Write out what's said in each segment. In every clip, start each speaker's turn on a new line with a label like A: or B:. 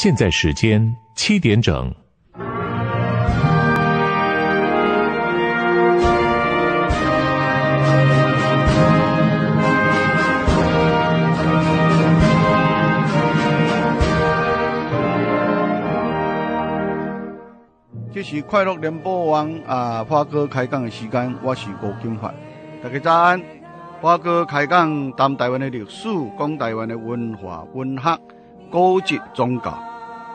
A: 现在时间七点整。这是快乐联播王啊，发哥开讲的时间，我是吴金发。大家早安，发哥开讲谈台湾的历史，讲台湾的文化、文学、高级宗教。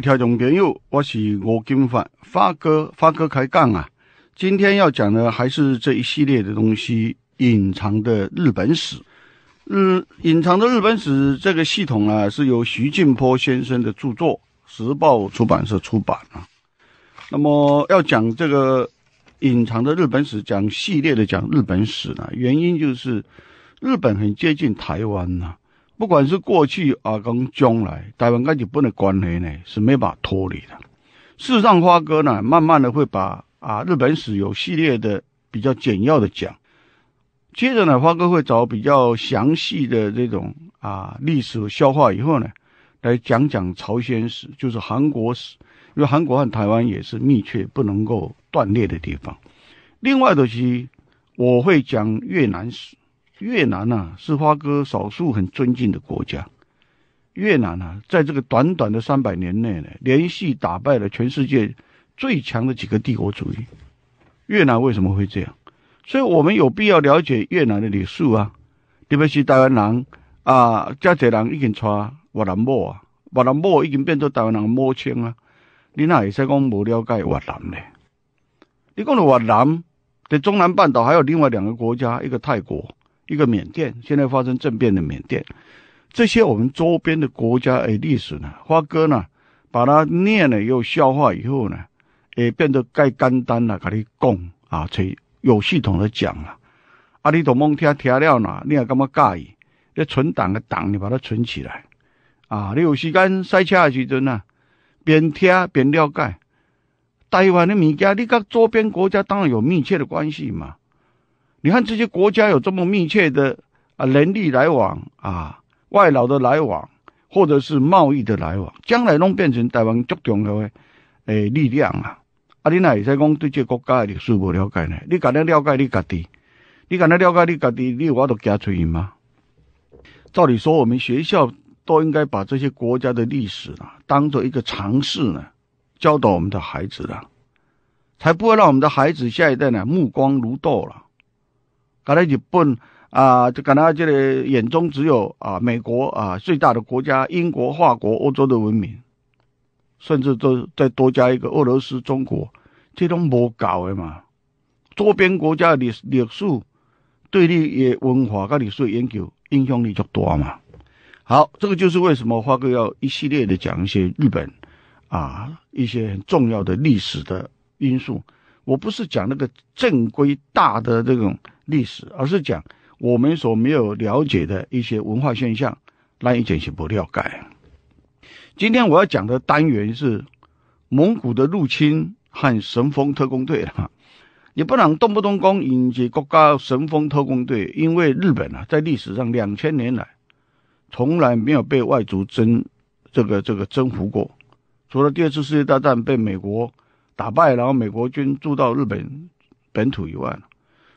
A: 听众朋友，我是我金发发哥，发哥开杠啊！今天要讲的还是这一系列的东西——隐藏的日本史。日，隐藏的日本史这个系统啊，是由徐静波先生的著作《时报出版社》出版啊。那么要讲这个隐藏的日本史，讲系列的讲日本史呢，原因就是日本很接近台湾呢。不管是过去啊跟将来，台湾跟日本的关系呢是没法脱离的。事实上，花哥呢慢慢的会把啊日本史有系列的比较简要的讲，接着呢花哥会找比较详细的这种啊历史消化以后呢，来讲讲朝鲜史，就是韩国史，因为韩国和台湾也是密切不能够断裂的地方。另外的是我会讲越南史。越南呢，是花哥少数很尊敬的国家。越南呢，在这个短短的三百年内呢，连续打败了全世界最强的几个帝国主义。越南为什么会这样？所以我们有必要了解越南的历史啊。特别是台湾人啊，加多人已经错越南某啊，越南某已经变做台湾人摸清了。你哪会使讲不了解越南呢？你讲到越南，在中南半岛还有另外两个国家，一个泰国。一个缅甸现在发生政变的缅甸，这些我们周边的国家，诶历史呢，花哥呢，把它念了又消化以后呢，也变得更简单了，给你讲啊，才有系统的讲了。啊，你都蒙听听了呢，你也干嘛意？你存档的档，你把它存起来啊。你有时间塞车的时阵呢，边听边了解。台湾的物件，你跟周边国家当然有密切的关系嘛。你看这些国家有这么密切的啊，人力来往啊，外劳的来往，或者是贸易的来往，将来弄变成台湾最重要的诶力量啊！啊，你哪会再讲对这国家的历史不了解呢？你敢那了解你家己？你敢那了解你家己？你有法多加出去吗？照理说，我们学校都应该把这些国家的历史啊，当做一个尝试呢，教导我们的孩子了，才不会让我们的孩子下一代呢目光如豆了。在咧日本啊，就甘呐，这里眼中只有啊美国啊最大的国家，英国、法国、欧洲的文明，甚至都再多加一个俄罗斯、中国，这种无搞的嘛。周边国家的历史对立也文化，跟你说研究影响力就大嘛。好，这个就是为什么花哥要一系列的讲一些日本啊一些很重要的历史的因素。我不是讲那个正规大的这种。历史，而是讲我们所没有了解的一些文化现象，那一点是不了解。今天我要讲的单元是蒙古的入侵和神风特工队啊。你不能动不动攻引起国家神风特工队，因为日本啊，在历史上两千年来从来没有被外族征这个这个征服过，除了第二次世界大战被美国打败，然后美国军驻到日本本土以外。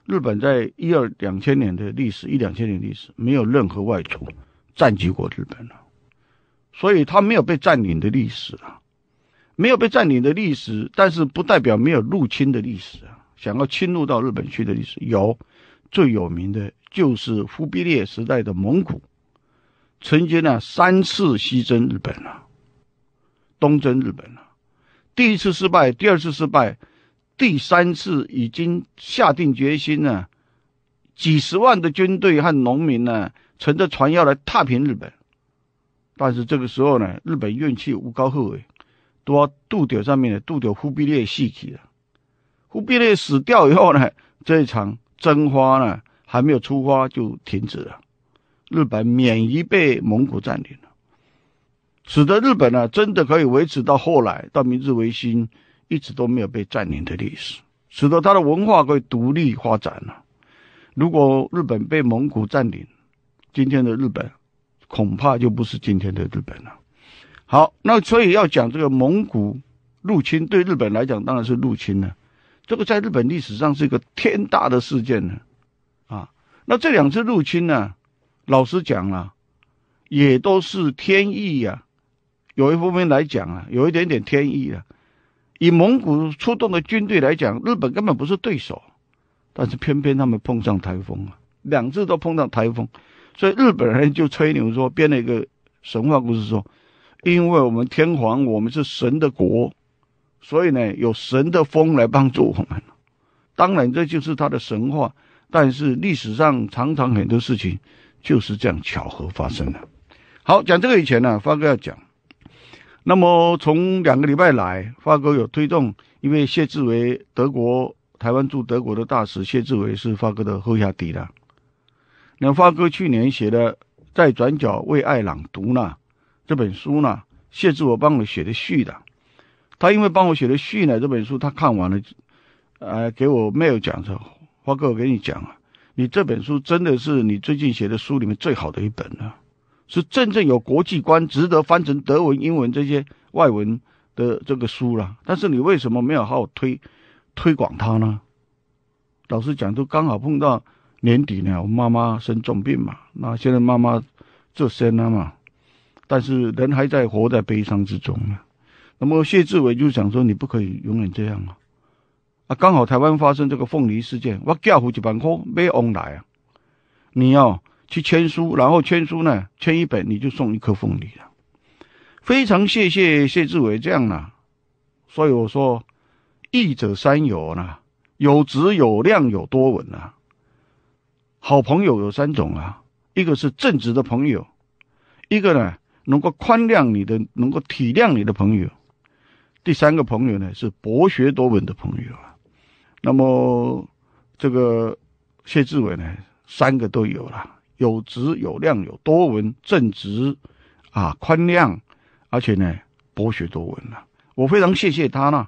A: 日本在一二两千年的历史，一两千年历史没有任何外族占据过日本了，所以它没有被占领的历史啊，没有被占领的历史，但是不代表没有入侵的历史啊。想要侵入到日本去的历史有，最有名的就是忽必烈时代的蒙古，曾经呢三次西征日本了，东征日本了，第一次失败，第二次失败。第三次已经下定决心了，几十万的军队和农民呢，乘着船要来踏平日本。但是这个时候呢，日本运气无高好都多兀笃上面的渡掉忽必烈死去了。忽必烈死掉以后呢，这一场征花呢，还没有出发就停止了。日本免于被蒙古占领了，使得日本呢，真的可以维持到后来，到明治维新。一直都没有被占领的历史，使得它的文化可以独立发展了。如果日本被蒙古占领，今天的日本恐怕就不是今天的日本了。好，那所以要讲这个蒙古入侵对日本来讲当然是入侵了，这个在日本历史上是一个天大的事件呢。啊，那这两次入侵呢，老实讲啊，也都是天意呀。有一方面来讲啊，有一点点天意啊。以蒙古出动的军队来讲，日本根本不是对手，但是偏偏他们碰上台风啊，两次都碰上台风，所以日本人就吹牛说编了一个神话故事说，因为我们天皇我们是神的国，所以呢有神的风来帮助我们，当然这就是他的神话，但是历史上常常很多事情就是这样巧合发生的。好，讲这个以前呢，发哥要讲。那么从两个礼拜来，发哥有推动，因为谢志伟德国台湾驻德国的大使，谢志伟是发哥的后下弟的。那发哥去年写的《在转角为爱朗读》呢，这本书呢，谢志伟帮我写的序的。他因为帮我写的序呢，这本书他看完了，呃，给我 mail 讲说，发哥，我给你讲啊，你这本书真的是你最近写的书里面最好的一本了。是真正有国际观，值得翻成德文、英文这些外文的这个书了。但是你为什么没有好好推推广它呢？老实讲，都刚好碰到年底了，我妈妈生重病嘛。那现在妈妈坐身了嘛，但是人还在活在悲伤之中。那么谢志伟就想说，你不可以永远这样啊！啊，刚好台湾发生这个凤梨事件，我嫁夫一万块没往来啊，你要。去签书，然后签书呢，签一本你就送一颗凤梨了，非常谢谢谢志伟这样啊，所以我说，义者三友呢，有质有量有多闻啊。好朋友有三种啊，一个是正直的朋友，一个呢能够宽谅你的，能够体谅你的朋友，第三个朋友呢是博学多闻的朋友啊。那么这个谢志伟呢，三个都有了。有质有量有多文正直，啊宽谅，而且呢博学多闻了。我非常谢谢他呢。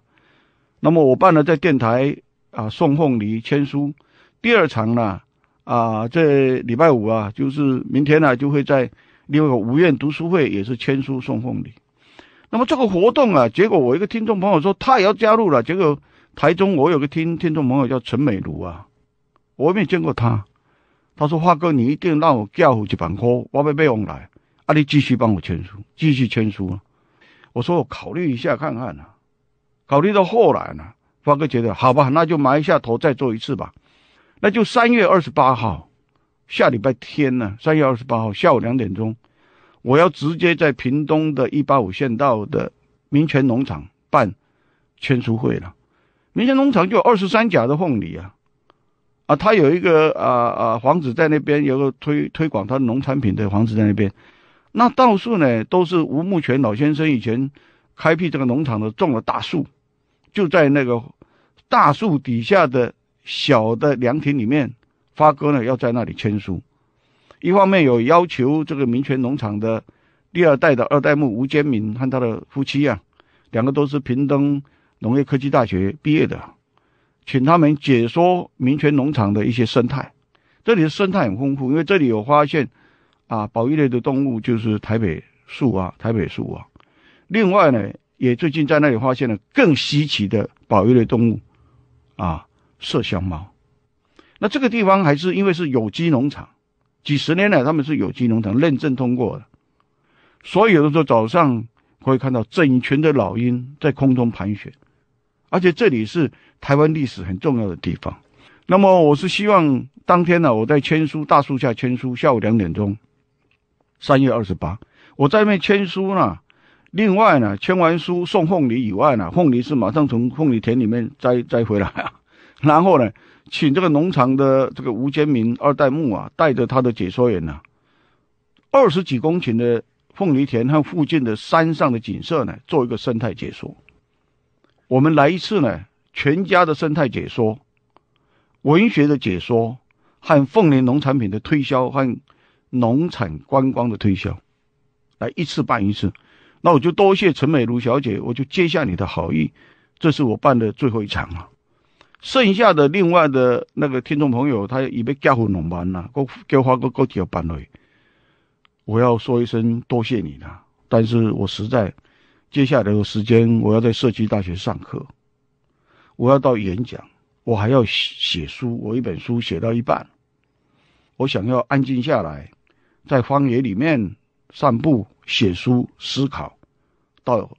A: 那么我办了在电台啊送凤梨签书，第二场呢啊这礼拜五啊就是明天呢就会在另外一个五院读书会也是签书送凤梨。那么这个活动啊，结果我一个听众朋友说他也要加入了。结果台中我有个听听众朋友叫陈美如啊，我也没见过他。他说：“华哥，你一定让我加付一百块，我被备用来。啊，你继续帮我签书，继续签书。”我说：“我考虑一下看看啊。”考虑到后来呢，华哥觉得好吧，那就埋一下头再做一次吧。那就三月二十八号，下礼拜天呢，三月二十八号下午两点钟，我要直接在屏东的一八五县道的民权农场办签书会了。民权农场就有二十三甲的凤梨啊。他有一个啊啊房子在那边，有个推推广他的农产品的房子在那边。那到处呢都是吴慕泉老先生以前开辟这个农场的种了大树，就在那个大树底下的小的凉亭里面，发哥呢要在那里签书。一方面有要求这个民权农场的第二代的二代目吴坚明和他的夫妻啊，两个都是平东农业科技大学毕业的。请他们解说民权农场的一些生态。这里的生态很丰富，因为这里有发现，啊，保育类的动物就是台北树啊，台北树啊。另外呢，也最近在那里发现了更稀奇的保育类动物，啊，麝香猫。那这个地方还是因为是有机农场，几十年来他们是有机农场认证通过的，所以有的时候早上可以看到整群的老鹰在空中盘旋。而且这里是台湾历史很重要的地方，那么我是希望当天呢，我在签书大树下签书，下午两点钟，三月二十八，我在那签书呢。另外呢，签完书送凤梨以外呢，凤梨是马上从凤梨田里面摘摘回来啊。然后呢，请这个农场的这个吴坚明二代目啊，带着他的解说员呢，二十几公顷的凤梨田和附近的山上的景色呢，做一个生态解说。我们来一次呢，全家的生态解说，文学的解说，和凤林农产品的推销，和农产观光的推销，来一次办一次。那我就多谢陈美如小姐，我就接下你的好意。这是我办的最后一场了，剩下的另外的那个听众朋友，他已被嘉农班了，给我嘉禾我自己要办了。我要说一声多谢你了，但是我实在。接下来的时间，我要在社区大学上课，我要到演讲，我还要写书。我一本书写到一半，我想要安静下来，在荒野里面散步、写书、思考，到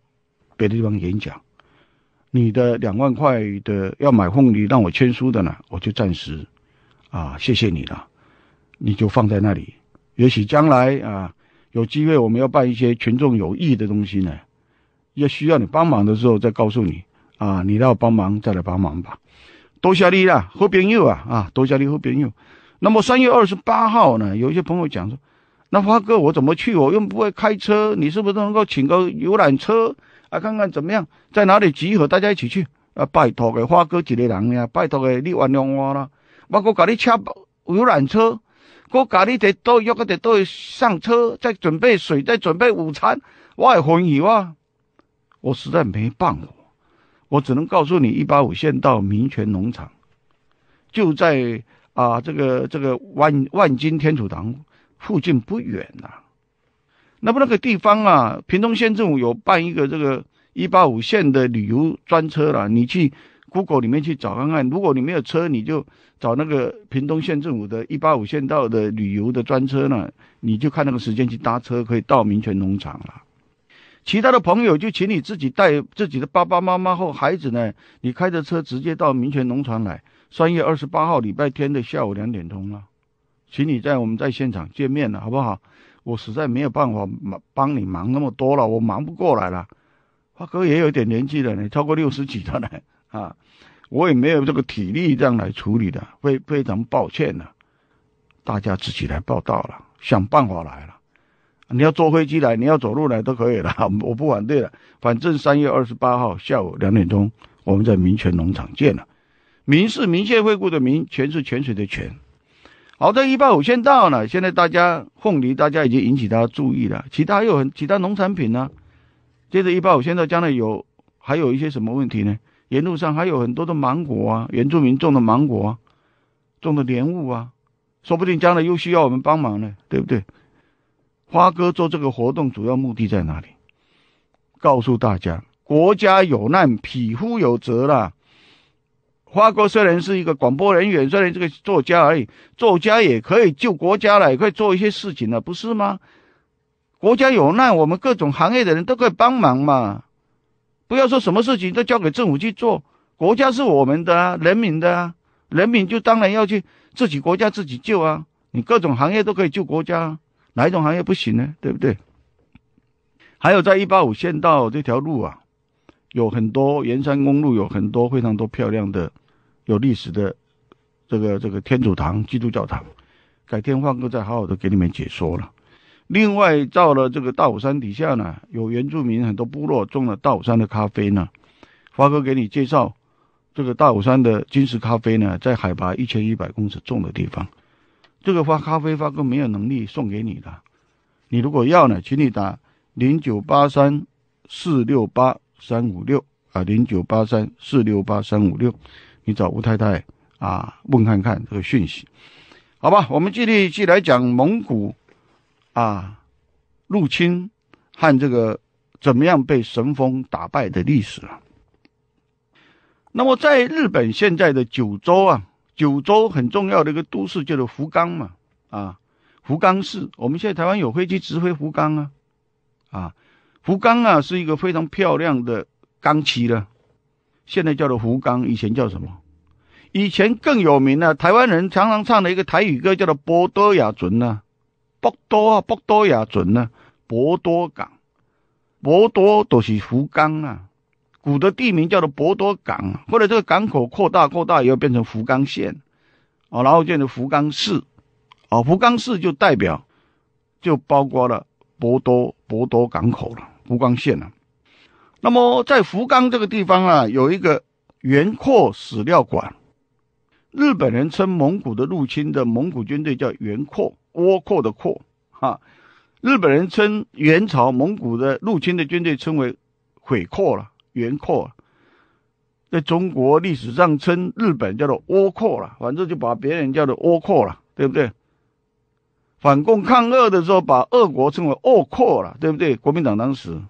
A: 别的地方演讲。你的两万块的要买凤梨让我签书的呢，我就暂时啊，谢谢你了，你就放在那里。也许将来啊，有机会我们要办一些群众有益的东西呢。要需要你帮忙的时候再告诉你啊！你让我帮忙再来帮忙吧，多谢你啦，后边友啊啊，多谢你后边友。那么三月二十八号呢，有一些朋友讲说：“那花哥，我怎么去？我又不会开车，你是不是能够请个游览车啊？看看怎么样，在哪里集合，大家一起去？啊，拜托给花哥几个人呀，拜托给你原谅我啦。我括搞你车游览车，我教你的都约个都会上车，在准备水，在准备午餐，我系欢迎我实在没办法，我只能告诉你，一八五线到民权农场，就在啊这个这个万万金天主堂附近不远呐。那么那个地方啊，屏东县政府有办一个这个一八五线的旅游专车了。你去 Google 里面去找看看。如果你没有车，你就找那个屏东县政府的一八五线道的旅游的专车呢，你就看那个时间去搭车，可以到民权农场了。其他的朋友就请你自己带自己的爸爸妈妈和孩子呢。你开着车直接到民权农船来，三月二十八号礼拜天的下午两点钟了，请你在我们在现场见面了，好不好？我实在没有办法忙帮你忙那么多了，我忙不过来了。华哥也有点年纪了，你超过六十几的呢，啊，我也没有这个体力这样来处理的，非非常抱歉了。大家自己来报道了，想办法来了。你要坐飞机来，你要走路来都可以了，我不反对了。反正三月二十八号下午两点钟，我们在民权农场见了。民是民协会顾的民，权是泉水的泉。好的，一八五先到了。现在大家凤梨，大家已经引起大家注意了。其他又很其他农产品呢。接着一八五，现在将来有还有一些什么问题呢？沿路上还有很多的芒果啊，原住民种的芒果啊，种的莲雾啊，说不定将来又需要我们帮忙呢，对不对？花哥做这个活动主要目的在哪里？告诉大家，国家有难，匹夫有责啦。花哥虽然是一个广播人员，虽然这个作家而已，作家也可以救国家了，也可以做一些事情了，不是吗？国家有难，我们各种行业的人都可以帮忙嘛。不要说什么事情都交给政府去做，国家是我们的啊，人民的啊，人民就当然要去自己国家自己救啊。你各种行业都可以救国家。哪一种行业不行呢？对不对？还有在一八五县道这条路啊，有很多沿山公路，有很多非常多漂亮的、有历史的这个这个天主堂、基督教堂。改天华哥再好好的给你们解说了。另外到了这个大武山底下呢，有原住民很多部落种了大武山的咖啡呢。华哥给你介绍这个大武山的金石咖啡呢，在海拔一千一百公尺重的地方。这个花咖啡发哥没有能力送给你的，你如果要呢，请你打零九八三四六八三五六啊，零九八三四六八三五六，你找吴太太啊问看看这个讯息，好吧？我们继续来讲蒙古啊入侵和这个怎么样被神风打败的历史。那么在日本现在的九州啊。九州很重要的一个都市叫做福冈嘛，啊，福冈市。我们现在台湾有飞机直飞福冈啊，啊，福冈啊是一个非常漂亮的冈崎了。现在叫做福冈，以前叫什么？以前更有名呢。台湾人常常唱的一个台语歌叫做《博多亚船》呐，博多啊，博多亚准呐博多啊博多亚准呐博多港，博多都是福冈啊。古的地名叫做博多港，后来这个港口扩大扩大，以后变成福冈县，啊，然后建成福冈市，啊，福冈市就代表，就包括了博多博多港口了，福冈县了。那么在福冈这个地方啊，有一个原阔史料馆，日本人称蒙古的入侵的蒙古军队叫原阔，倭阔的阔，哈，日本人称元朝蒙古的入侵的军队称为，悔阔了。元寇，在中国历史上称日本叫做倭寇了，反正就把别人叫做倭寇了，对不对？反共抗日的时候，把俄国称为倭寇了，对不对？国民党当时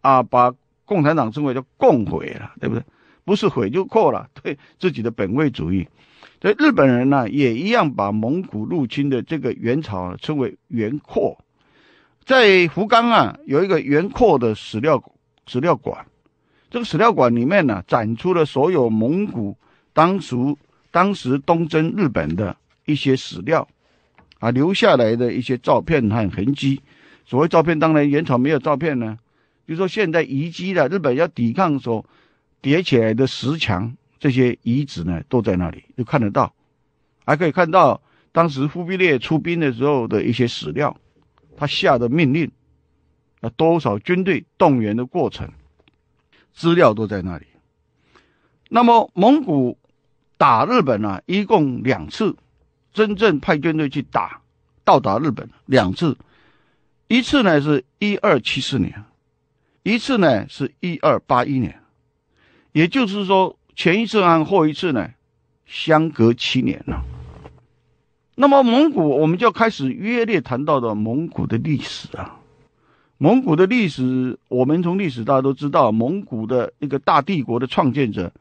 A: 啊，把共产党称为叫共匪了，对不对？不是匪就寇了，对自己的本位主义。所以日本人呢，也一样把蒙古入侵的这个元朝称为元寇。在福冈啊，有一个元寇的史料史料馆。这个史料馆里面呢，展出了所有蒙古当时当时东征日本的一些史料，啊，留下来的一些照片和痕迹。所谓照片，当然元朝没有照片呢。就说现在遗迹的日本要抵抗所叠起来的石墙，这些遗址呢都在那里，就看得到。还可以看到当时忽必烈出兵的时候的一些史料，他下的命令，啊，多少军队动员的过程。资料都在那里。那么蒙古打日本呢？一共两次，真正派军队去打，到达日本两次，一次呢是1274年，一次呢是1281年，也就是说前一次和后一次呢，相隔七年了。那么蒙古，我们就开始约略谈到的蒙古的历史啊。蒙古的历史，我们从历史大家都知道，蒙古的那个大帝国的创建者，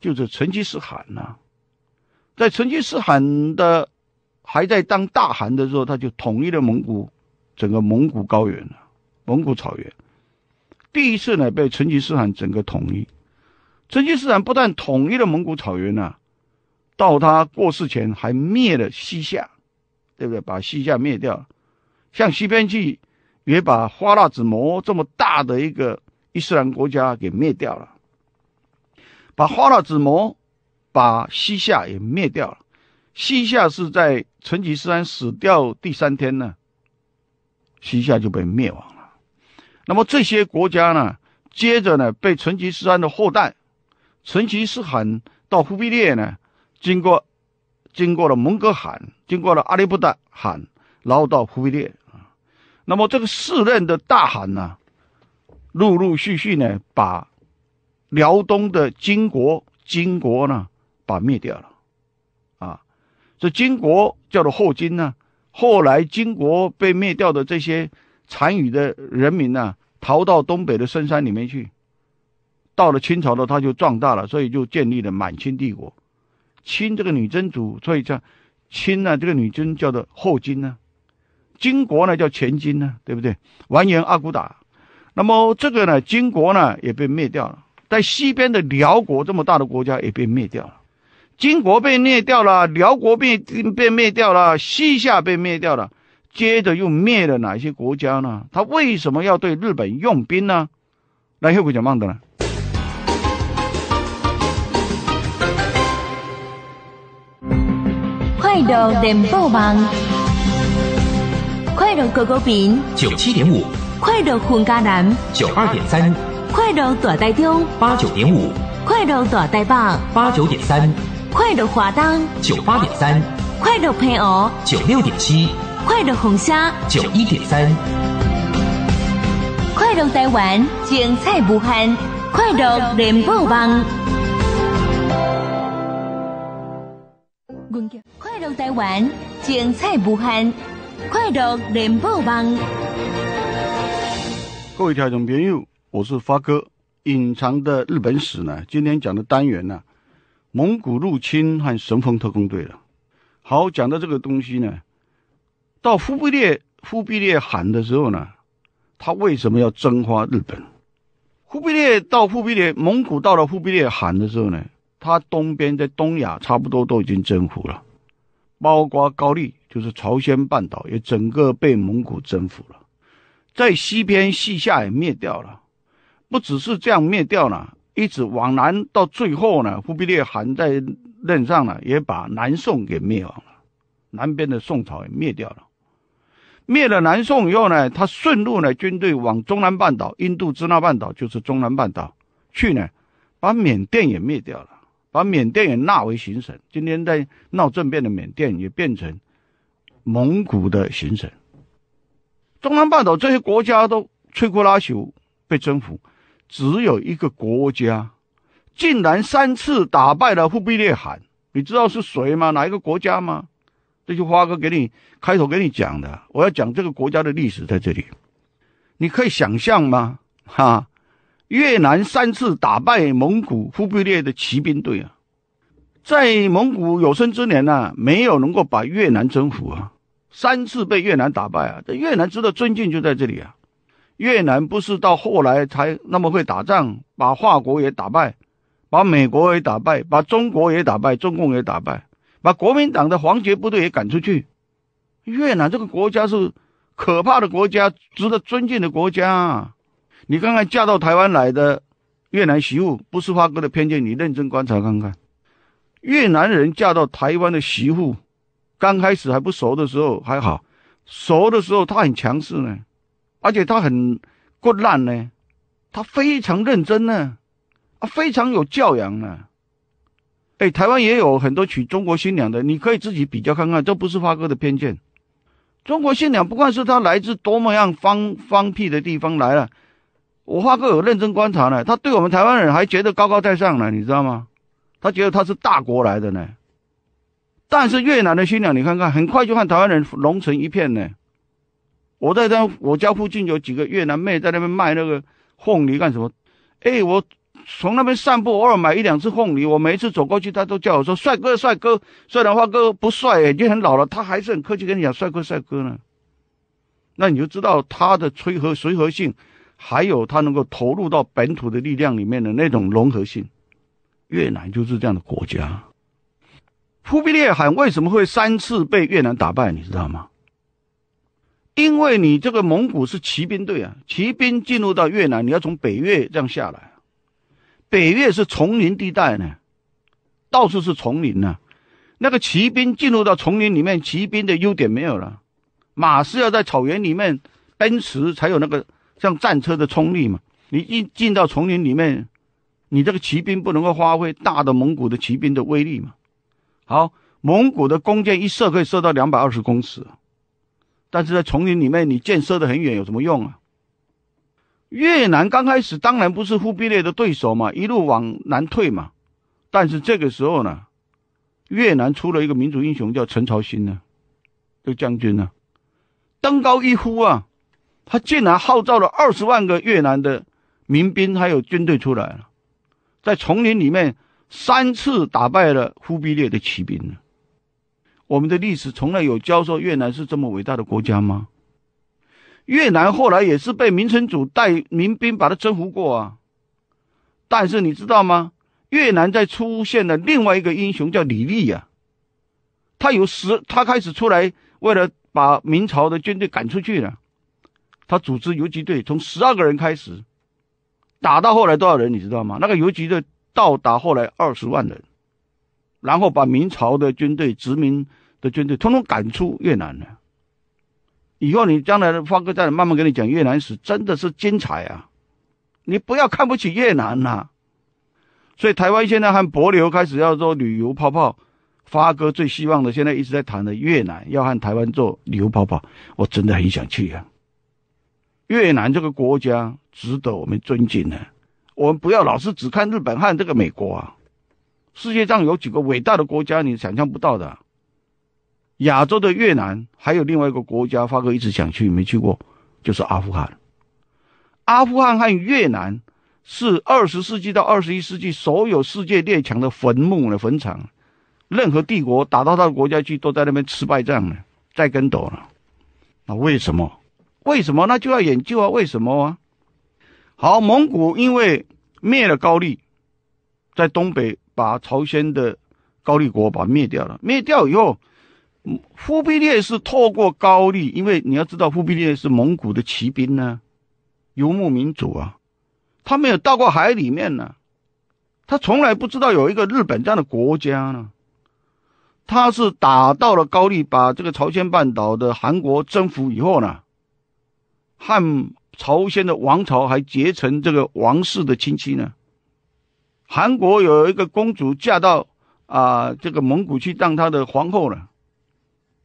A: 就是成吉思汗呐。在成吉思汗的还在当大汗的时候，他就统一了蒙古整个蒙古高原了，蒙古草原。第一次呢被成吉思汗整个统一。成吉思汗不但统一了蒙古草原呐，到他过世前还灭了西夏，对不对？把西夏灭掉向西边去。也把花剌子模这么大的一个伊斯兰国家给灭掉了，把花剌子模，把西夏也灭掉了。西夏是在成吉思汗死掉第三天呢，西夏就被灭亡了。那么这些国家呢，接着呢被成吉思汗的后代，成吉思汗到忽必烈呢，经过，经过了蒙哥汗，经过了阿里不达汗，然后到忽必烈。那么这个四任的大汗呢，陆陆续续呢，把辽东的金国，金国呢，把灭掉了，啊，这金国叫做后金呢。后来金国被灭掉的这些残余的人民呢，逃到东北的深山里面去，到了清朝呢，他就壮大了，所以就建立了满清帝国。清这个女真族，所以叫清呢，这个女真叫做后金呢。金国呢叫前金呢，对不对？完颜阿骨打，那么这个呢，金国呢也被灭掉了，在西边的辽国这么大的国家也被灭掉了。金国被灭掉了，辽国被被灭掉了，西夏被灭掉了，接着又灭了哪些国家呢？他为什么要对日本用兵呢？来，后边讲慢的呢？快到点播网。快乐狗狗饼九七点五，快乐混加南九二点三，快乐躲袋丢八九点五，快乐躲袋棒八九点三，快乐滑灯九八点三，快乐配偶九六点七，快乐红虾九一点三，快乐台湾精彩无限，快乐连宝网，快乐台湾精彩无限。快乐联播房，各位听众朋友，我是发哥。隐藏的日本史呢，今天讲的单元呢，蒙古入侵和神风特工队了。好，讲到这个东西呢，到忽必烈，忽必烈喊的时候呢，他为什么要征发日本？忽必烈到忽必烈，蒙古到了忽必烈喊的时候呢，他东边在东亚差不多都已经征服了，包括高丽。就是朝鲜半岛也整个被蒙古征服了，在西边西夏也灭掉了，不只是这样灭掉了，一直往南到最后呢，忽必烈还在任上呢，也把南宋给灭亡了，南边的宋朝也灭掉了。灭了南宋以后呢，他顺路呢，军队往中南半岛、印度支那半岛，就是中南半岛去呢，把缅甸也灭掉了，把缅甸也纳为行省。今天在闹政变的缅甸也变成。蒙古的行成，中南半岛这些国家都摧枯拉朽被征服，只有一个国家竟然三次打败了忽必烈汗，你知道是谁吗？哪一个国家吗？这就花哥给你开头给你讲的，我要讲这个国家的历史在这里，你可以想象吗？哈，越南三次打败蒙古忽必烈的骑兵队啊！在蒙古有生之年呢，没有能够把越南征服啊，三次被越南打败啊。这越南值得尊敬就在这里啊。越南不是到后来才那么会打仗，把华国也打败，把美国也打败，把中国也打败，中共也打败，把国民党的皇杰部队也赶出去。越南这个国家是可怕的国家，值得尊敬的国家。啊。你看看嫁到台湾来的越南媳妇，不是发哥的偏见，你认真观察看看。越南人嫁到台湾的媳妇，刚开始还不熟的时候还好，熟的时候她很强势呢，而且她很过烂呢，她非常认真呢，啊，非常有教养呢。哎，台湾也有很多娶中国新娘的，你可以自己比较看看，这不是发哥的偏见。中国新娘，不管是她来自多么样方方僻的地方来了，我发哥有认真观察呢，她对我们台湾人还觉得高高在上呢，你知道吗？他觉得他是大国来的呢，但是越南的新娘，你看看，很快就和台湾人融成一片呢。我在他我家附近有几个越南妹在那边卖那个凤梨干什么？哎，我从那边散步，偶尔买一两次凤梨。我每次走过去，他都叫我说：“帅哥，帅哥，帅的话哥不帅，已经很老了。”他还是很客气跟你讲：“帅哥，帅哥呢？”那你就知道他的随和随和性，还有他能够投入到本土的力量里面的那种融合性。越南就是这样的国家。忽必烈汗为什么会三次被越南打败？你知道吗？因为你这个蒙古是骑兵队啊，骑兵进入到越南，你要从北越这样下来，北越是丛林地带呢，到处是丛林呢。那个骑兵进入到丛林里面，骑兵的优点没有了，马是要在草原里面奔驰才有那个像战车的冲力嘛，你一进到丛林里面。你这个骑兵不能够发挥大的蒙古的骑兵的威力嘛？好，蒙古的弓箭一射可以射到两百二十公尺，但是在丛林里面，你箭射得很远有什么用啊？越南刚开始当然不是忽必烈的对手嘛，一路往南退嘛。但是这个时候呢，越南出了一个民族英雄叫陈朝新呢，就个将军呢，登高一呼啊，他竟然号召了二十万个越南的民兵还有军队出来了。在丛林里面三次打败了忽必烈的骑兵呢。我们的历史从来有教授越南是这么伟大的国家吗？越南后来也是被明成祖带民兵把它征服过啊。但是你知道吗？越南在出现了另外一个英雄叫李立呀。他有十，他开始出来为了把明朝的军队赶出去了。他组织游击队，从十二个人开始。打到后来多少人你知道吗？那个游击队到达后来二十万人，然后把明朝的军队、殖民的军队统统赶出越南了。以后你将来的发哥再慢慢跟你讲越南史，真的是精彩啊！你不要看不起越南啊！所以台湾现在和博流开始要做旅游泡泡，发哥最希望的现在一直在谈的越南要和台湾做旅游泡泡，我真的很想去啊！越南这个国家值得我们尊敬呢。我们不要老是只看日本和这个美国啊。世界上有几个伟大的国家你想象不到的。亚洲的越南，还有另外一个国家，发哥一直想去没去过，就是阿富汗。阿富汗和越南是二十世纪到二十一世纪所有世界列强的坟墓的坟场。任何帝国打到他的国家去都在那边吃败仗了，栽跟斗了。那为什么？为什么？那就要研究啊！为什么啊？好，蒙古因为灭了高丽，在东北把朝鲜的高丽国把灭掉了。灭掉以后，忽必烈是透过高丽，因为你要知道，忽必烈是蒙古的骑兵呢，游牧民族啊，他没有到过海里面呢，他从来不知道有一个日本这样的国家呢。他是打到了高丽，把这个朝鲜半岛的韩国征服以后呢。汉朝鲜的王朝还结成这个王室的亲戚呢。韩国有一个公主嫁到啊，这个蒙古去当她的皇后了。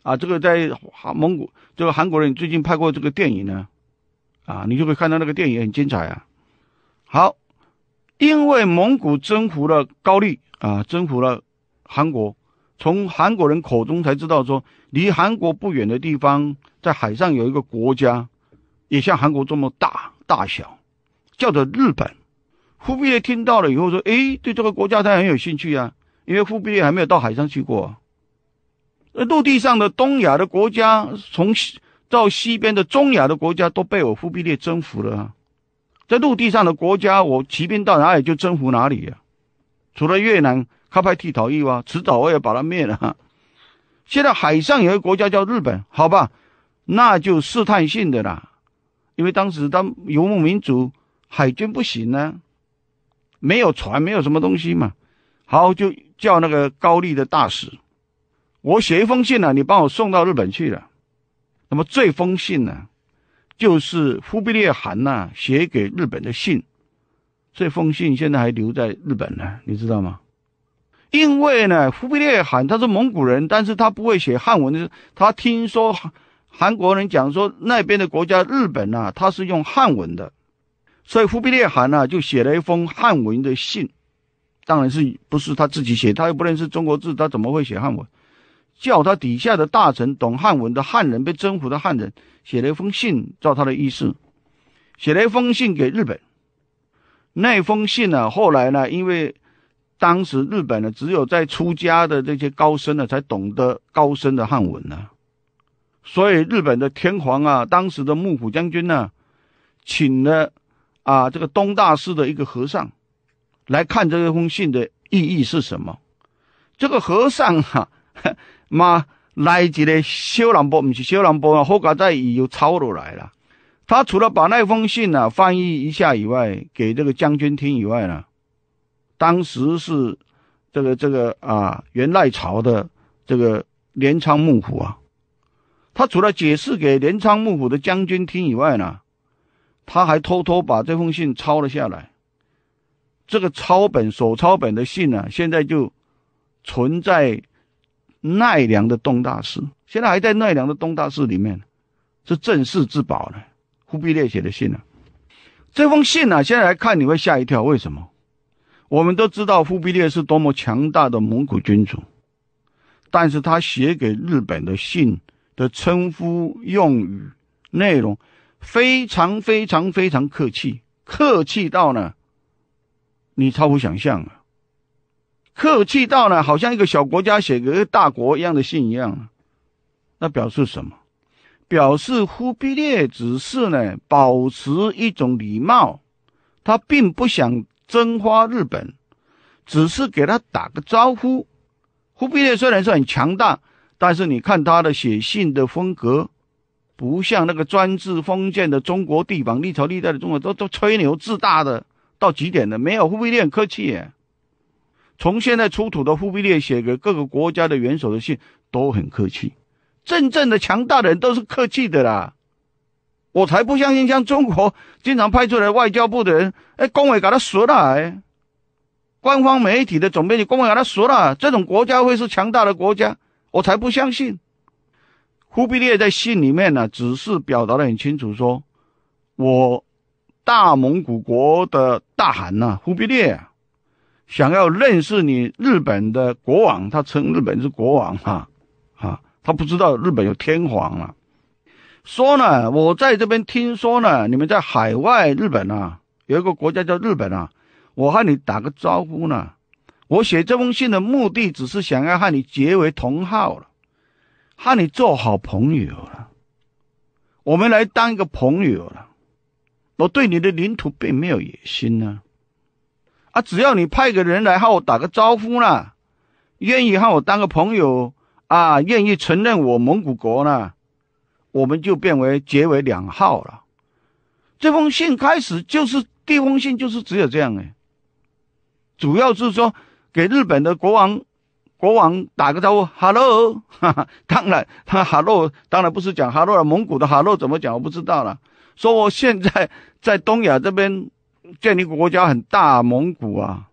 A: 啊，这个在蒙古，这个韩国人最近拍过这个电影呢。啊，你就会看到那个电影很精彩啊。好，因为蒙古征服了高丽啊，征服了韩国，从韩国人口中才知道说，离韩国不远的地方，在海上有一个国家。也像韩国这么大大小，叫做日本。忽必烈听到了以后说：“哎，对这个国家他很有兴趣啊，因为忽必烈还没有到海上去过。呃，陆地上的东亚的国家，从西到西边的中亚的国家都被我忽必烈征服了。在陆地上的国家，我骑兵到哪里就征服哪里啊。除了越南，他派剃逃翼哇，迟早我也把他灭了。现在海上有个国家叫日本，好吧，那就试探性的啦。”因为当时当游牧民族海军不行呢，没有船，没有什么东西嘛。好，就叫那个高丽的大使，我写一封信呢，你帮我送到日本去了。那么这封信呢，就是忽必烈汗呢写给日本的信。这封信现在还留在日本呢，你知道吗？因为呢，忽必烈汗他是蒙古人，但是他不会写汉文，的，他听说。韩国人讲说，那边的国家日本呢，他是用汉文的，所以忽必烈汗呢就写了一封汉文的信，当然是不是他自己写，他又不认识中国字，他怎么会写汉文？叫他底下的大臣懂汉文的汉人，被征服的汉人，写了一封信，照他的意思，写了一封信给日本。那封信呢，后来呢，因为当时日本呢，只有在出家的那些高僧呢，才懂得高深的汉文呢。所以日本的天皇啊，当时的幕府将军呢，请了啊这个东大寺的一个和尚来看这封信的意义是什么？这个和尚哈嘛 来一个小兰波，不是小南波啊，后加在又抄落来了。他除了把那封信呢翻译一下以外，给这个将军听以外呢，当时是这个这个啊元赖朝的这个镰仓幕府啊。他除了解释给镰仓幕府的将军听以外呢，他还偷偷把这封信抄了下来。这个抄本、手抄本的信呢，现在就存在奈良的东大寺，现在还在奈良的东大寺里面，是镇世之宝呢。忽必烈写的信呢，这封信呢，现在来看你会吓一跳。为什么？我们都知道忽必烈是多么强大的蒙古君主，但是他写给日本的信。的称呼用语内容非常非常非常客气，客气到呢，你超乎想象啊！客气到呢，好像一个小国家写给大国一样的信一样。那表示什么？表示忽必烈只是呢保持一种礼貌，他并不想征发日本，只是给他打个招呼。忽必烈虽然是很强大。但是你看他的写信的风格，不像那个专制封建的中国帝王，历朝历代的中国都都吹牛自大的到极点的，没有忽必烈客气。从现在出土的忽必烈写给各个国家的元首的信都很客气，真正的强大的人都是客气的啦。我才不相信像中国经常派出来外交部的人，哎，工委给他说了，哎，官方媒体的总编辑工伟给他说了，这种国家会是强大的国家？我才不相信！忽必烈在信里面呢，只是表达的很清楚，说我大蒙古国的大汗呢，忽必烈想要认识你日本的国王，他称日本是国王啊啊，他不知道日本有天皇了。说呢，我在这边听说呢，你们在海外日本啊，有一个国家叫日本啊，我和你打个招呼呢。我写这封信的目的，只是想要和你结为同号了，和你做好朋友了。我们来当一个朋友了。我对你的领土并没有野心呢。啊，只要你派个人来和我打个招呼呢，愿意和我当个朋友啊，愿意承认我蒙古国呢，我们就变为结为两号了。这封信开始就是第一封信，就是只有这样哎。主要是说。给日本的国王、国王打个招呼，哈喽！当然，他哈喽，当然不是讲哈喽了。蒙古的哈喽怎么讲？我不知道了。说我现在在东亚这边建立国家很大，蒙古啊。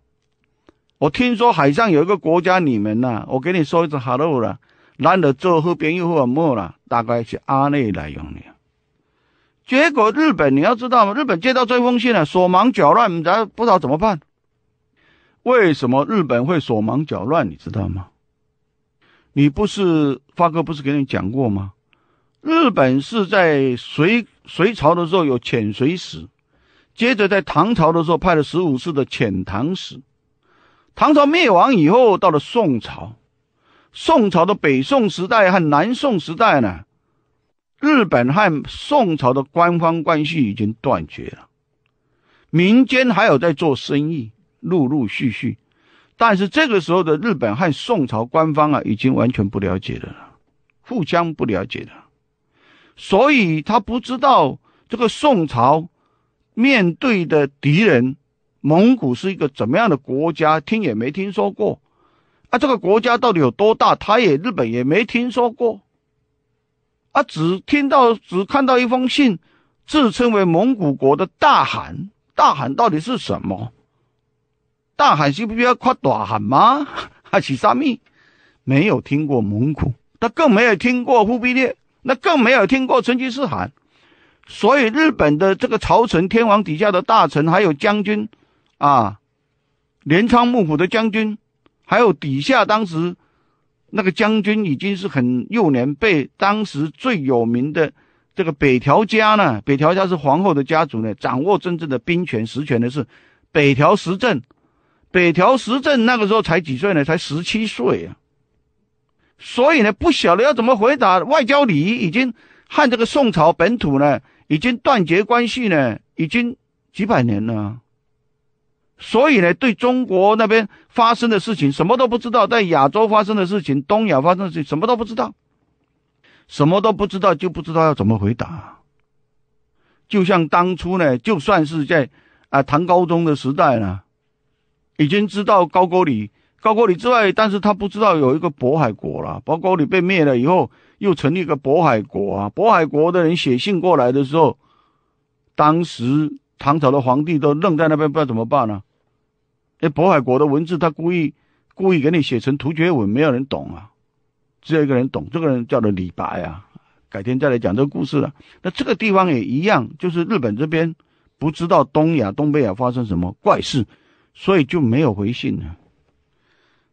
A: 我听说海上有一个国家，你们呐，我给你说一次哈喽了。难得做后边又会了，没了，大概是阿内来用的。结果日本，你要知道吗？日本接到这封信了，手忙脚乱，不知道怎么办。为什么日本会手忙脚乱？你知道吗？你不是发哥不是给你讲过吗？日本是在隋隋朝的时候有遣隋使，接着在唐朝的时候派了十五次的遣唐使。唐朝灭亡以后，到了宋朝，宋朝的北宋时代和南宋时代呢，日本和宋朝的官方关系已经断绝了，民间还有在做生意。陆陆续续，但是这个时候的日本和宋朝官方啊，已经完全不了解了，互相不了解了，所以他不知道这个宋朝面对的敌人蒙古是一个怎么样的国家，听也没听说过，啊，这个国家到底有多大，他也日本也没听说过，啊，只听到只看到一封信，自称为蒙古国的大汗，大汗到底是什么？大喊是不要夸大喊吗？还是啥咪？没有听过蒙古，他更没有听过忽必烈，那更没有听过成吉思汗。所以日本的这个朝臣、天皇底下的大臣，还有将军，啊，镰仓幕府的将军，还有底下当时那个将军已经是很幼年，被当时最有名的这个北条家呢。北条家是皇后的家族呢，掌握真正的兵权实权的是北条时政。北条时政那个时候才几岁呢？才十七岁啊！所以呢，不晓得要怎么回答外交礼仪，已经和这个宋朝本土呢，已经断绝关系呢，已经几百年了。所以呢，对中国那边发生的事情，什么都不知道；在亚洲发生的事情，东亚发生的事情，什么都不知道，什么都不知道就不知道要怎么回答。就像当初呢，就算是在啊唐高宗的时代呢。已经知道高句丽，高句丽之外，但是他不知道有一个渤海国了。高句丽被灭了以后，又成立一个渤海国啊。渤海国的人写信过来的时候，当时唐朝的皇帝都愣在那边，不知道怎么办呢？哎，渤海国的文字他故意故意给你写成突厥文，没有人懂啊，只有一个人懂，这个人叫做李白啊。改天再来讲这个故事了。那这个地方也一样，就是日本这边，不知道东亚、东北亚发生什么怪事。所以就没有回信了，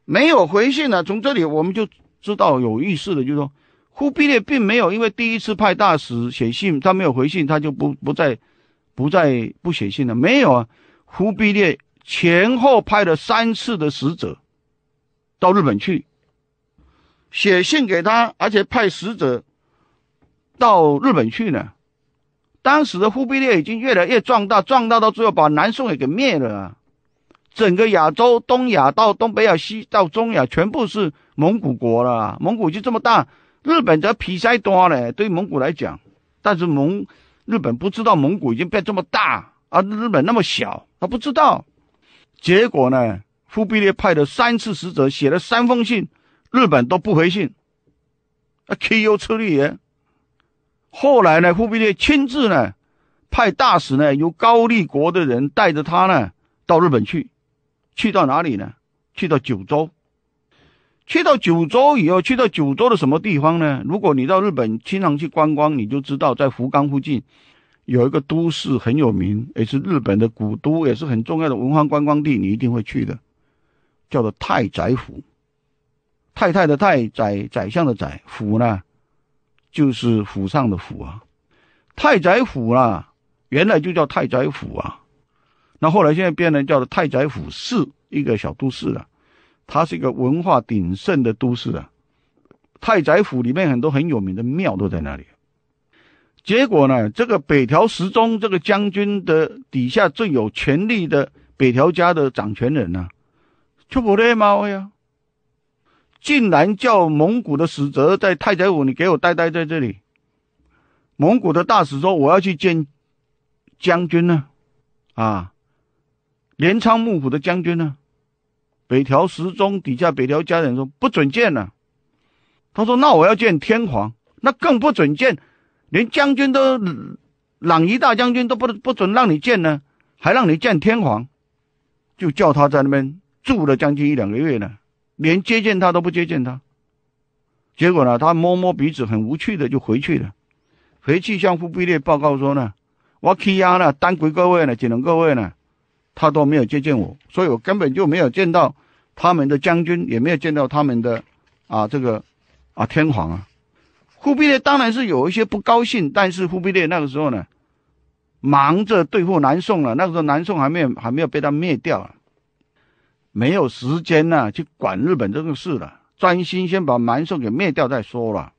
A: 没有回信呢，从这里我们就知道，有意思的，就是说，忽必烈并没有因为第一次派大使写信，他没有回信，他就不不再不再不写信了。没有啊，忽必烈前后派了三次的使者到日本去写信给他，而且派使者到日本去呢。当时的忽必烈已经越来越壮大，壮大到最后把南宋也给灭了啊。整个亚洲、东亚到东北亚、西到中亚，全部是蒙古国了。蒙古就这么大，日本则比塞多嘞。对蒙古来讲，但是蒙日本不知道蒙古已经变这么大啊，日本那么小，他不知道。结果呢，忽必烈派的三次使者写了三封信，日本都不回信。啊，K U 策力员。后来呢，忽必烈亲自呢，派大使呢，由高丽国的人带着他呢，到日本去。去到哪里呢？去到九州，去到九州以后，去到九州的什么地方呢？如果你到日本经常去观光，你就知道，在福冈附近有一个都市很有名，也是日本的古都，也是很重要的文化观光地，你一定会去的，叫做太宰府。太太的太宰，宰相的宰，府呢，就是府上的府啊。太宰府啊，原来就叫太宰府啊。那后来现在变成叫做太宰府市，一个小都市了。它是一个文化鼎盛的都市啊。太宰府里面很多很有名的庙都在那里。结果呢，这个北条时宗这个将军的底下最有权力的北条家的掌权人呢，就不吗？哎呀，竟然叫蒙古的使者在太宰府，你给我待待在这里。蒙古的大使说我要去见将军呢，啊。镰仓幕府的将军呢？北条时宗底下北条家人说不准见呢。他说：“那我要见天皇，那更不准见。连将军都，朗一大将军都不不准让你见呢，还让你见天皇，就叫他在那边住了将近一两个月呢，连接见他都不接见他。结果呢，他摸摸鼻子，很无趣的就回去了。回去向忽必烈报告说呢，我欺压了单归各位呢，只能各位呢。”他都没有接见我，所以我根本就没有见到他们的将军，也没有见到他们的啊，这个啊，天皇啊。忽必烈当然是有一些不高兴，但是忽必烈那个时候呢，忙着对付南宋了。那个时候南宋还没有还没有被他灭掉了，没有时间呢去管日本这个事了，专心先把南宋给灭掉再说了。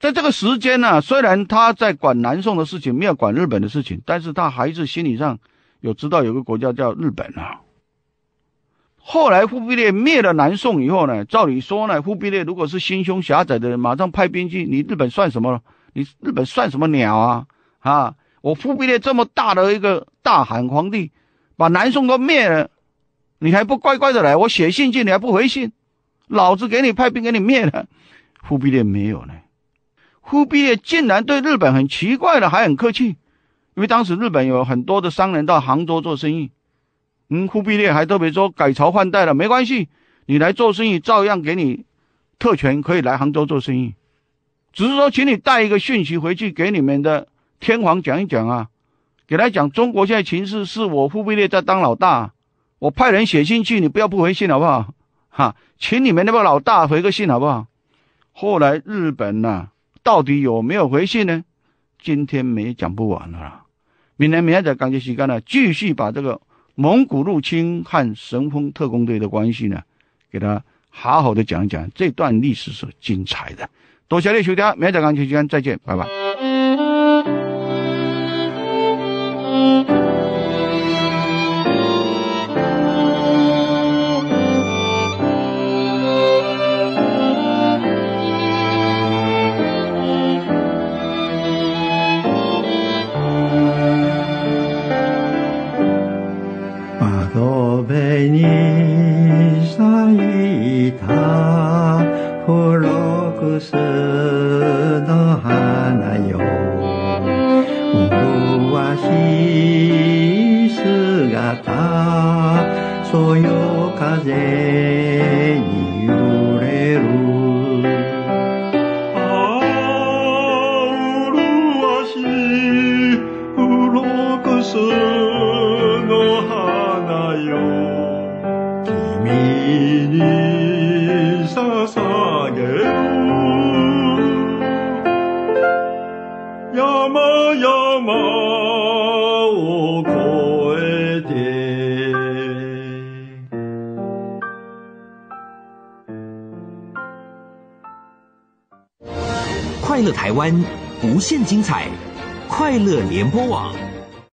A: 在这个时间呢，虽然他在管南宋的事情，没有管日本的事情，但是他还是心理上。有知道有个国家叫日本啊。后来忽必烈灭了南宋以后呢，照理说呢，忽必烈如果是心胸狭窄的人，马上派兵去，你日本算什么？你日本算什么鸟啊？啊，我忽必烈这么大的一个大汗皇帝，把南宋都灭了，你还不乖乖的来？我写信去，你还不回信？老子给你派兵给你灭了。忽必烈没有呢，忽必烈竟然对日本很奇怪的，还很客气。因为当时日本有很多的商人到杭州做生意，嗯，忽必烈还特别说改朝换代了没关系，你来做生意照样给你特权，可以来杭州做生意，只是说请你带一个讯息回去给你们的天皇讲一讲啊，给他讲中国现在情势是我忽必烈在当老大，我派人写信去，你不要不回信好不好？哈，请你们那帮老大回个信好不好？后来日本呐到底有没有回信呢？今天没讲不完了。明天，明天在《钢铁时干》呢，继续把这个蒙古入侵和神风特工队的关系呢，给他好好的讲一讲。这段历史是精彩的，多谢你收听，明天在《钢铁西干》再见，拜拜。现精彩，快乐联播网。